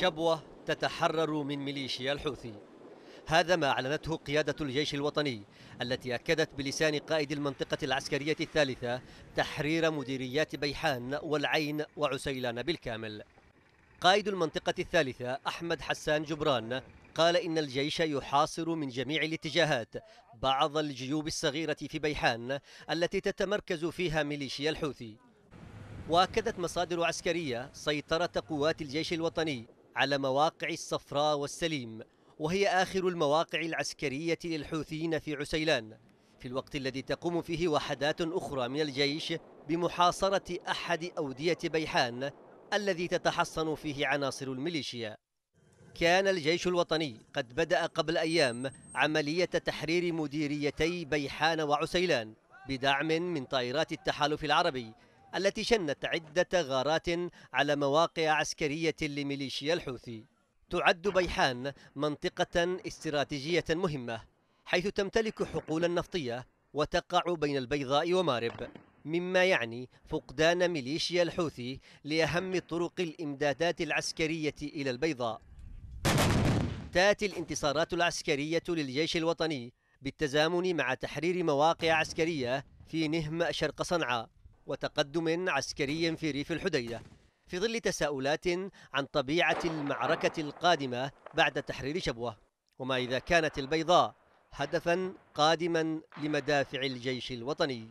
شبوة تتحرر من ميليشيا الحوثي هذا ما أعلنته قيادة الجيش الوطني التي أكدت بلسان قائد المنطقة العسكرية الثالثة تحرير مديريات بيحان والعين وعسيلان بالكامل قائد المنطقة الثالثة أحمد حسان جبران قال إن الجيش يحاصر من جميع الاتجاهات بعض الجيوب الصغيرة في بيحان التي تتمركز فيها ميليشيا الحوثي وأكدت مصادر عسكرية سيطرة قوات الجيش الوطني على مواقع الصفراء والسليم وهي آخر المواقع العسكرية للحوثيين في عسيلان في الوقت الذي تقوم فيه وحدات أخرى من الجيش بمحاصرة أحد أودية بيحان الذي تتحصن فيه عناصر الميليشيا كان الجيش الوطني قد بدأ قبل أيام عملية تحرير مديريتي بيحان وعسيلان بدعم من طائرات التحالف العربي التي شنت عدة غارات على مواقع عسكرية لميليشيا الحوثي تعد بيحان منطقة استراتيجية مهمة حيث تمتلك حقولا نفطية وتقع بين البيضاء ومارب مما يعني فقدان ميليشيا الحوثي لأهم طرق الإمدادات العسكرية إلى البيضاء تاتي الانتصارات العسكرية للجيش الوطني بالتزامن مع تحرير مواقع عسكرية في نهم شرق صنعاء وتقدم عسكري في ريف الحديدة في ظل تساؤلات عن طبيعة المعركة القادمة بعد تحرير شبوة وما إذا كانت البيضاء هدفا قادما لمدافع الجيش الوطني